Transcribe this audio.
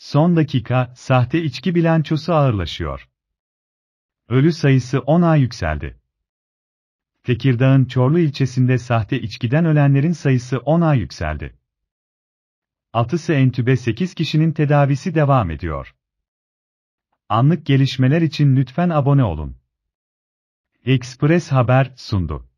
Son dakika, sahte içki bilançosu ağırlaşıyor. Ölü sayısı 10'a yükseldi. Tekirdağ'ın Çorlu ilçesinde sahte içkiden ölenlerin sayısı 10'a yükseldi. Altısı entübe 8 kişinin tedavisi devam ediyor. Anlık gelişmeler için lütfen abone olun. Express Haber sundu.